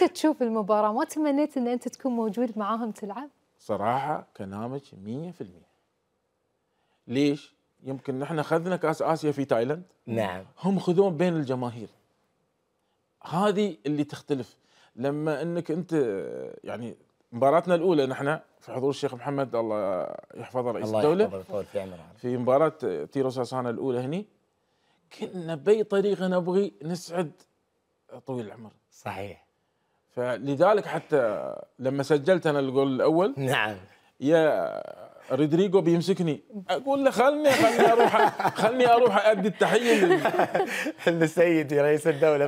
كنت تشوف المباراة ما تمنيت أن أنت تكون موجود معاهم تلعب؟ صراحة كلامك 100% ليش؟ يمكن نحن اخذنا كاس اسيا في تايلاند نعم هم خذون بين الجماهير هذه اللي تختلف لما انك انت يعني مباراتنا الاولى نحن في حضور الشيخ محمد الله يحفظه رئيس الله الدوله الله يحفظه في عمره في مباراه تيرو ساسانا الاولى هني كنا باي طريقه نبغي نسعد طويل العمر صحيح فلذلك حتى لما سجلت انا الجول الاول نعم يا رودريجو بيمسكني اقول له خلني خلني اروح خلني اروح ادي التحيه للسيد رئيس الدوله